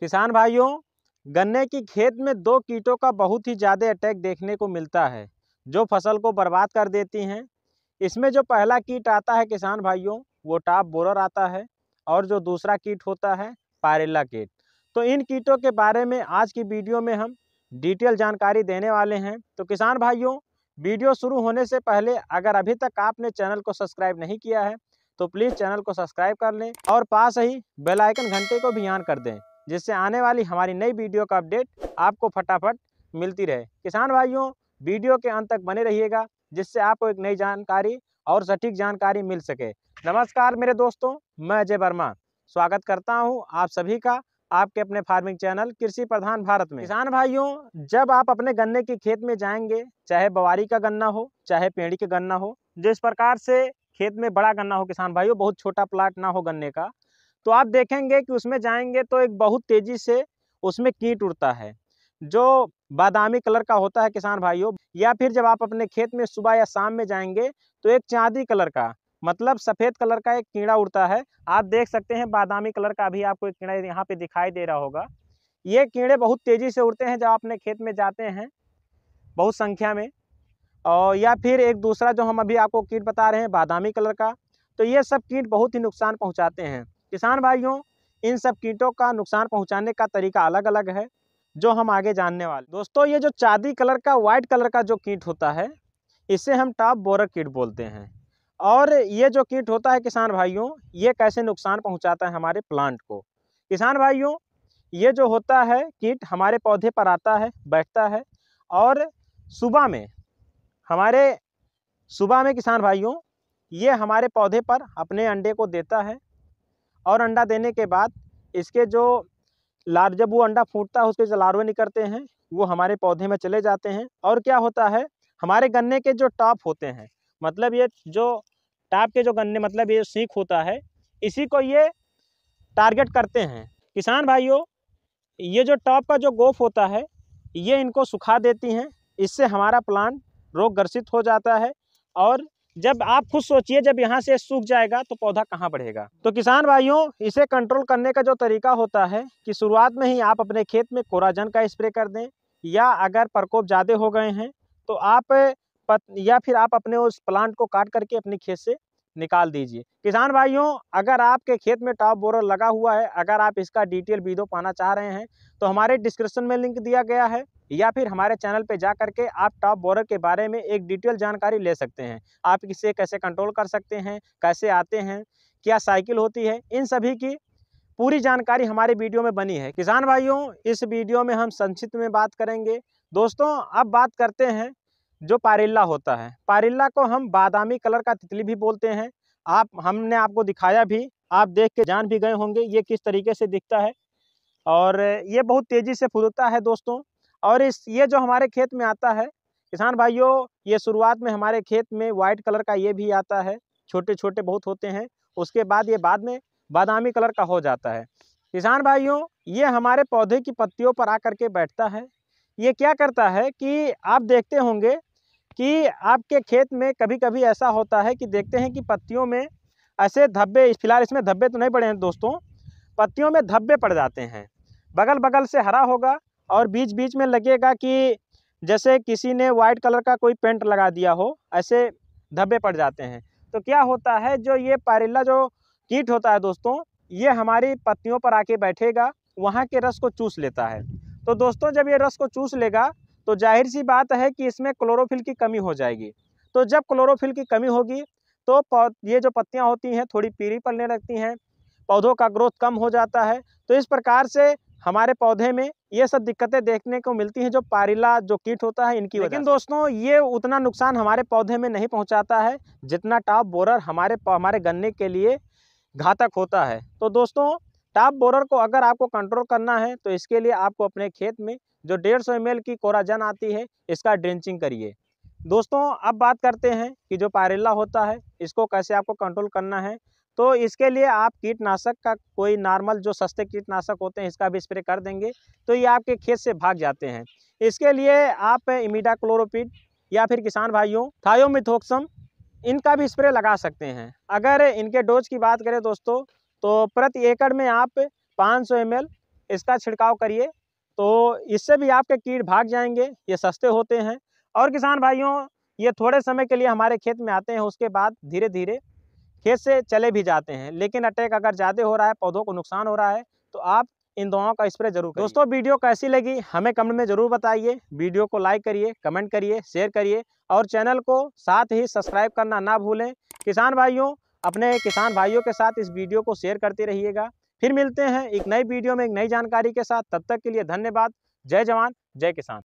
किसान भाइयों गन्ने की खेत में दो कीटों का बहुत ही ज़्यादा अटैक देखने को मिलता है जो फसल को बर्बाद कर देती हैं इसमें जो पहला कीट आता है किसान भाइयों वो टाप बोरर आता है और जो दूसरा कीट होता है पारेला कीट तो इन कीटों के बारे में आज की वीडियो में हम डिटेल जानकारी देने वाले हैं तो किसान भाइयों वीडियो शुरू होने से पहले अगर अभी तक आपने चैनल को सब्सक्राइब नहीं किया है तो प्लीज़ चैनल को सब्सक्राइब कर लें और पास ही बेलाइकन घंटे को भी ऑन कर दें जिससे आने वाली हमारी नई वीडियो का अपडेट आपको फटाफट मिलती रहे किसान भाइयों वीडियो के अंत तक बने रहिएगा जिससे आपको एक नई जानकारी और सटीक जानकारी मिल सके नमस्कार मेरे दोस्तों मैं अजय वर्मा स्वागत करता हूं आप सभी का आपके अपने फार्मिंग चैनल कृषि प्रधान भारत में किसान भाइयों जब आप अपने गन्ने के खेत में जाएंगे चाहे बवारी का गन्ना हो चाहे पेड़ी का गन्ना हो जिस प्रकार से खेत में बड़ा गन्ना हो किसान भाइयों बहुत छोटा प्लाट ना हो गन्ने का तो आप देखेंगे कि उसमें जाएंगे तो एक बहुत तेज़ी से उसमें कीट उड़ता है जो बादामी कलर का होता है किसान भाइयों या फिर जब आप अपने खेत में सुबह या शाम में जाएंगे तो एक चांदी कलर का मतलब सफ़ेद कलर का एक कीड़ा उड़ता है आप देख सकते हैं बादामी कलर का भी आपको एक कीड़ा यहाँ पे दिखाई दे रहा होगा ये कीड़े बहुत तेज़ी से उड़ते हैं जब अपने खेत में जाते हैं बहुत संख्या में और या फिर एक दूसरा जो हम अभी आपको कीट बता रहे हैं बादामी कलर का तो ये सब कीट बहुत ही नुकसान पहुँचाते हैं किसान भाइयों इन सब कीटों का नुकसान पहुंचाने का तरीका अलग अलग है जो हम आगे जानने वाले दोस्तों ये जो चांदी कलर का वाइट कलर का जो कीट होता है इसे हम टॉप बोरर कीट बोलते हैं और ये जो कीट होता है किसान भाइयों ये कैसे नुकसान पहुँचाता है हमारे प्लांट को किसान भाइयों ये जो होता है कीट हमारे पौधे पर आता है बैठता है और सुबह में हमारे सुबह में किसान भाइयों ये हमारे पौधे पर अपने अंडे को देता है और अंडा देने के बाद इसके जो लार जब वो अंडा फूटता है उसके जो लार्वे निकलते हैं वो हमारे पौधे में चले जाते हैं और क्या होता है हमारे गन्ने के जो टॉप होते हैं मतलब ये जो टॉप के जो गन्ने मतलब ये सीख होता है इसी को ये टारगेट करते हैं किसान भाइयों ये जो टॉप का जो गोफ होता है ये इनको सुखा देती हैं इससे हमारा प्लांट रोग ग्रसित हो जाता है और जब आप खुद सोचिए जब यहाँ से सूख जाएगा तो पौधा कहाँ बढ़ेगा तो किसान भाइयों इसे कंट्रोल करने का जो तरीका होता है कि शुरुआत में ही आप अपने खेत में कोराजन का स्प्रे कर दें या अगर प्रकोप ज़्यादा हो गए हैं तो आप पत, या फिर आप अपने उस प्लांट को काट करके अपने खेत से निकाल दीजिए किसान भाइयों अगर आपके खेत में टॉप बोरर लगा हुआ है अगर आप इसका डिटेल वीडियो पाना चाह रहे हैं तो हमारे डिस्क्रिप्शन में लिंक दिया गया है या फिर हमारे चैनल पे जा करके आप टॉप बोरर के बारे में एक डिटेल जानकारी ले सकते हैं आप इसे कैसे कंट्रोल कर सकते हैं कैसे आते हैं क्या साइकिल होती है इन सभी की पूरी जानकारी हमारे वीडियो में बनी है किसान भाइयों इस वीडियो में हम संक्षिप्त में बात करेंगे दोस्तों अब बात करते हैं जो पारिल्ला होता है पारिल्ला को हम बादामी कलर का तितली भी बोलते हैं आप हमने आपको दिखाया भी आप देख के जान भी गए होंगे ये किस तरीके से दिखता है और ये बहुत तेज़ी से फूलता है दोस्तों और इस ये जो हमारे खेत में आता है किसान भाइयों ये शुरुआत में हमारे खेत में वाइट कलर का ये भी आता है छोटे छोटे बहुत होते हैं उसके बाद ये बाद में बादामी कलर का हो जाता है किसान भाइयों ये हमारे पौधे की पत्तियों पर आकर के बैठता है ये क्या करता है कि आप देखते होंगे कि आपके खेत में कभी कभी ऐसा होता है कि देखते हैं कि पत्तियों में ऐसे धब्बे फिलहाल इसमें धब्बे तो नहीं पड़े हैं दोस्तों पत्तियों में धब्बे पड़ जाते हैं बगल बगल से हरा होगा और बीच बीच में लगेगा कि जैसे किसी ने वाइट कलर का कोई पेंट लगा दिया हो ऐसे धब्बे पड़ जाते हैं तो क्या होता है जो ये पारिल्ला जो कीट होता है दोस्तों ये हमारी पत्तियों पर आके बैठेगा वहाँ के रस को चूस लेता है तो दोस्तों जब ये रस को चूस लेगा तो जाहिर सी बात है कि इसमें क्लोरोफिल की कमी हो जाएगी तो जब क्लोरोफिल की कमी होगी तो ये जो पत्तियाँ होती हैं थोड़ी पीरी पलने लगती हैं पौधों का ग्रोथ कम हो जाता है तो इस प्रकार से हमारे पौधे में ये सब दिक्कतें देखने को मिलती हैं जो पारिला जो कीट होता है इनकी लेकिन दोस्तों ये उतना नुकसान हमारे पौधे में नहीं पहुंचाता है जितना टॉप बोरर हमारे हमारे गन्ने के लिए घातक होता है तो दोस्तों टॉप बोरर को अगर आपको कंट्रोल करना है तो इसके लिए आपको अपने खेत में जो डेढ़ एम की कोराजन आती है इसका ड्रेंचिंग करिए दोस्तों अब बात करते हैं कि जो पायरेला होता है इसको कैसे आपको कंट्रोल करना है तो इसके लिए आप कीटनाशक का कोई नॉर्मल जो सस्ते कीटनाशक होते हैं इसका भी स्प्रे कर देंगे तो ये आपके खेत से भाग जाते हैं इसके लिए आप इमिडा क्लोरोपिड या फिर किसान भाइयों थायोमिथोक्सम इनका भी स्प्रे लगा सकते हैं अगर इनके डोज की बात करें दोस्तों तो प्रति एकड़ में आप 500 सौ इसका छिड़काव करिए तो इससे भी आपके कीट भाग जाएंगे ये सस्ते होते हैं और किसान भाइयों ये थोड़े समय के लिए हमारे खेत में आते हैं उसके बाद धीरे धीरे खेत से चले भी जाते हैं लेकिन अटैक अगर ज़्यादा हो रहा है पौधों को नुकसान हो रहा है तो आप इन दवाओं का स्प्रे जरूर करें दोस्तों वीडियो कैसी लगी हमें कमेंट में जरूर बताइए वीडियो को लाइक करिए कमेंट करिए शेयर करिए और चैनल को साथ ही सब्सक्राइब करना ना भूलें किसान भाइयों अपने किसान भाइयों के साथ इस वीडियो को शेयर करते रहिएगा फिर मिलते हैं एक नई वीडियो में एक नई जानकारी के साथ तब तक के लिए धन्यवाद जय जवान जय किसान